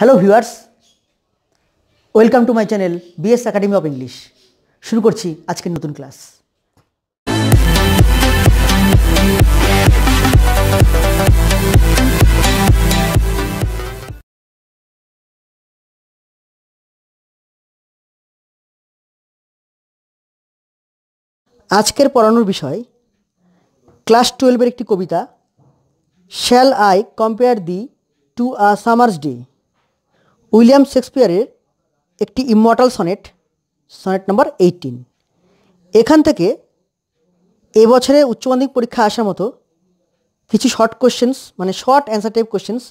Hello viewers welcome to my channel BS academy of English শুরু করছি আজকের নতুন ক্লাস আজকের পড়ানোর বিষয় ক্লাস টুয়েলভের একটি কবিতা shall I compare thee to a summer's day William শেক্সপিয়ারের একটি immortal sonnet sonnet number eighteen এখান থেকে এবছরে উচ্চ মাধ্যমিক পরীক্ষা আসার মতো কিছু শর্ট কোশ্চেন্স মানে শর্ট অ্যান্সার টাইপ কোশ্চেন্স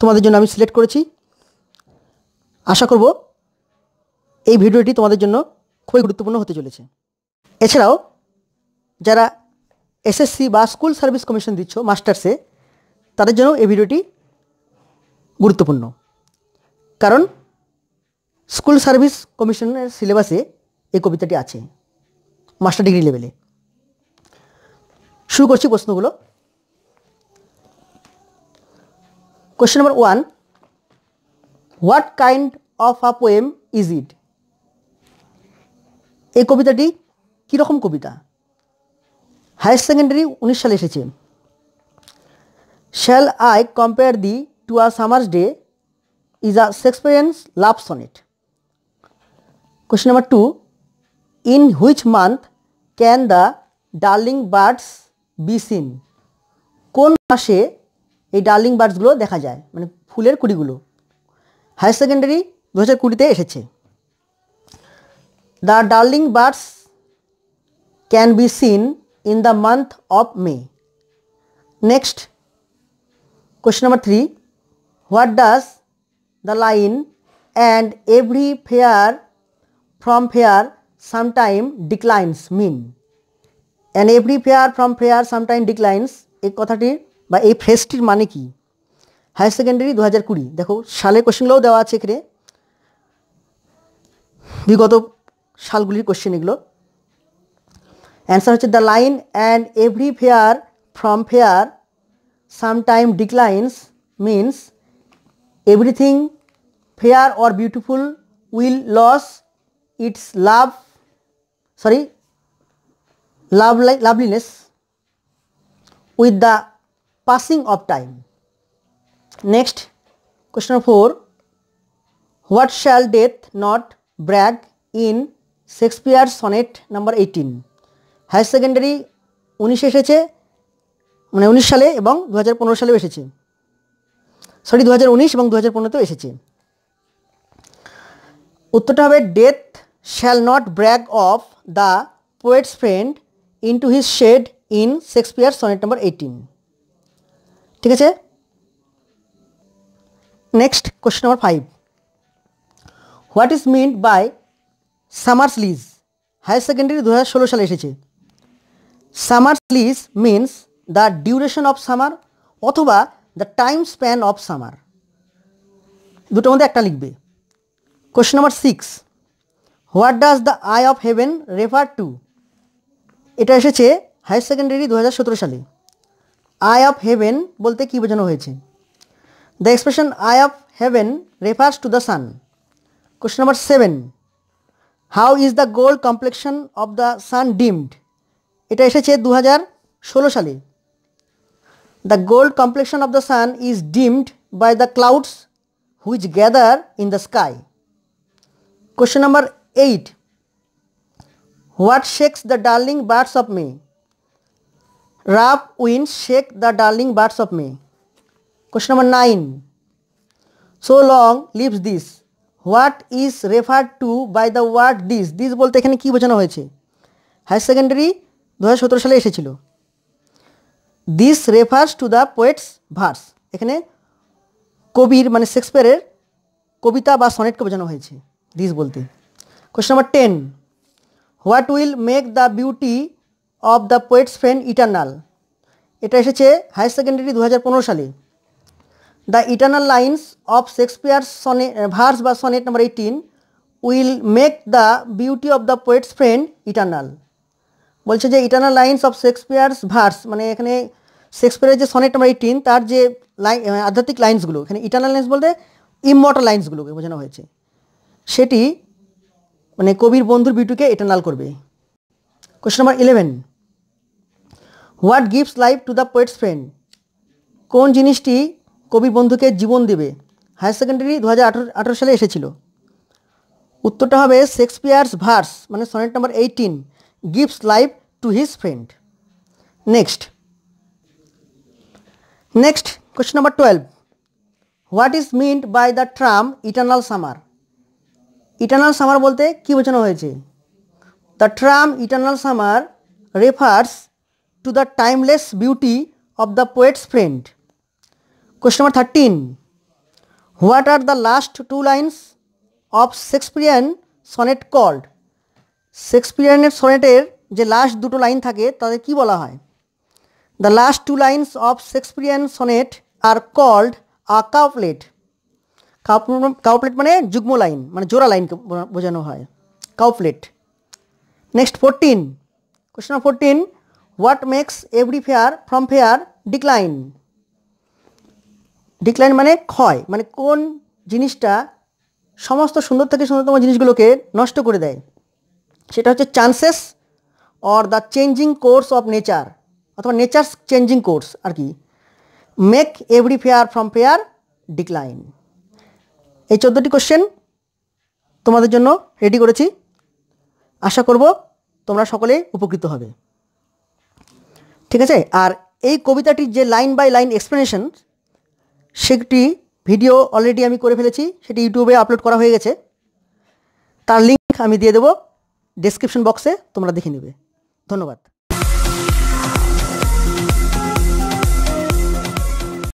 তোমাদের জন্য আমি সিলেক্ট করেছি আশা করব এই ভিডিওটি তোমাদের জন্য খুবই গুরুত্বপূর্ণ হতে চলেছে এছাড়াও যারা এসএসসি বা স্কুল সার্ভিস কমিশন দিচ্ছ মাস্টার্সে তাদের জন্য এই ভিডিওটি গুরুত্বপূর্ণ কারণ স্কুল সার্ভিস কমিশনের সিলেবাসে এই কবিতাটি আছে মাস্টার ডিগ্রি লেভেলে শুরু করছি প্রশ্নগুলো question number one what kind of a poem is it এই কবিতাটি কীরকম কবিতা হায়ার সেকেন্ডারি উনিশ সালে এসেছে shall I compare thee to a summer's day is a Shakespearean's love sonnet. Question number two. In which month can the darling birds be seen? কোন মাসে এই ডার্লিং বার্ডসগুলো দেখা যায় মানে ফুলের কুড়িগুলো হায়ার সেকেন্ডারি দু হাজার কুড়িতে এসেছে the darling birds can be seen in the month of May next question number three what does the line and every fair from fair sometime declines mean and every fair from fair sometime declines এই কথাটির বা এই ফ্রেসটির মানে কি higher secondary দু হাজার কুড়ি দেখো সালের কোশ্চেনগুলোও দেওয়া আছে এখানে বিগত সালগুলির কোশ্চেন এগুলো অ্যান্সার হচ্ছে the line and every fair from fair sometime declines means everything fair or beautiful will lose its love sorry love loveliness with the passing of time next question four what shall death not brag in Shakespeare sonnet number eighteen higher secondary উনিশে এসেছে মানে উনিশ সালে এবং দু সালে এসেছে sorry দু এবং দু হাজার পনেরোতেও এসেছে উত্তরটা হবে death shall not brag of the poet's friend in to his shade in Shakespeare sonnet number eighteen ঠিক আছে next question number five what is meant by summer's lease higher secondary দু সালে এসেছে summer's lease means the duration of summer অথবা the time span of summer দুটোর মধ্যে একটা লিখবে question number six what does the eye of heaven refer to এটা এসেছে হায়ার সেকেন্ডারি দু হাজার সতেরো সালে আই অফ হেভেন বলতে কী বোঝানো হয়েছে the expression eye of heaven refers to the sun question number seven how is the gold complexion of the sun dimmed এটা এসেছে দু সালে the gold complexion of the sun is dimmed by the clouds which gather in the sky. Question number 8. What shakes the darling birds of me? Rough winds shake the darling birds of me. Question number 9. So long lives this. What is referred to by the word this? This বলতে এখানে কি বোঝানো হয়েছে higher secondary দু সালে এসেছিল this refers to the poet's verse এখানে কবির মানে শেক্সপিয়ারের কবিতা বা সনেটকে বোঝানো হয়েছে দিস বলতে question number ten what will make the beauty of the poet's friend eternal এটা এসেছে হায়ার সেকেন্ডারি দু সালে the eternal lines of Shakespeare sonnet verse বা sonnet number eighteen will make the beauty of the poet's friend eternal বলছে যে eternal lines of Shakespeare's verse মানে এখানে শেক্সপিয়ারের যে সনেট নাম্বার এইটিন তার যে লাইন আধ্যাত্মিক লাইন্সগুলো এখানে ইটার্নাল লাইন্স বলতে ইমোটাল লাইন্সগুলোকে বোঝানো হয়েছে সেটি মানে কবির বন্ধুর বিউটিকে ইটার্নাল করবে question number eleven what gives life to the poet's friend কোন জিনিসটি কবির বন্ধুকে জীবন দেবে হায়ার সেকেন্ডারি দু হাজার সালে এসেছিল উত্তরটা হবে শেক্সপিয়ার্স ভার্স মানে sonnet number eighteen gives life to his friend. Next. Next question number 12. What is meant by the term eternal summer? Eternal summer বলতে কি বোঝানো হয়েছে? The term eternal summer refers to the timeless beauty of the poet's friend. Question number 13. What are the last two lines of Shakespearean sonnet called? শেক্সপিয়ারের সনেটের যে last দুটো line থাকে তাদের কি বলা হয় the last two lines of Shakespeare sonnet are called a couplet couplet মানে যুগ্ম line মানে জোড়া লাইনকে বোঝানো হয় couplet next fourteen question number fourteen what makes every fair from fair decline decline মানে ক্ষয় মানে কোন জিনিসটা সমস্ত সুন্দর থেকে সুন্দরতম জিনিসগুলোকে নষ্ট করে দেয় সেটা হচ্ছে chances or the changing course of nature অথবা নেচার চেঞ্জিং কোর্স আর কি make every fair from fair decline এই চোদ্দোটি কোশ্চেন তোমাদের জন্য রেডি করেছি আশা করব তোমরা সকলে উপকৃত হবে ঠিক আছে আর এই কবিতাটির যে লাইন বাই লাইন এক্সপ্লেনেশন সেটি ভিডিও অলরেডি আমি করে ফেলেছি সেটি ইউটিউবে আপলোড করা হয়ে গেছে তার লিঙ্ক আমি দিয়ে দেবো ডিসক্রিপশন বক্সে তোমরা দেখে নেবে ধন্যবাদ